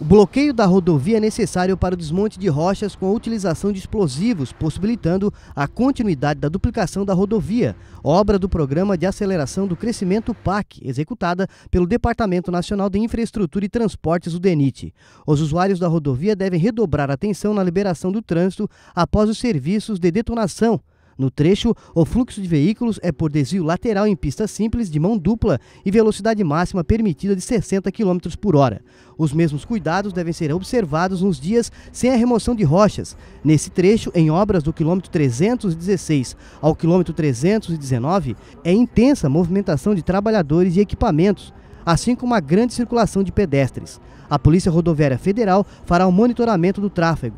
O bloqueio da rodovia é necessário para o desmonte de rochas com a utilização de explosivos, possibilitando a continuidade da duplicação da rodovia, obra do Programa de Aceleração do Crescimento PAC, executada pelo Departamento Nacional de Infraestrutura e Transportes, o DENIT. Os usuários da rodovia devem redobrar a atenção na liberação do trânsito após os serviços de detonação, no trecho, o fluxo de veículos é por desvio lateral em pista simples de mão dupla e velocidade máxima permitida de 60 km por hora. Os mesmos cuidados devem ser observados nos dias sem a remoção de rochas. Nesse trecho, em obras do quilômetro 316 ao quilômetro 319, é intensa a movimentação de trabalhadores e equipamentos, assim como a grande circulação de pedestres. A Polícia Rodoviária Federal fará o um monitoramento do tráfego.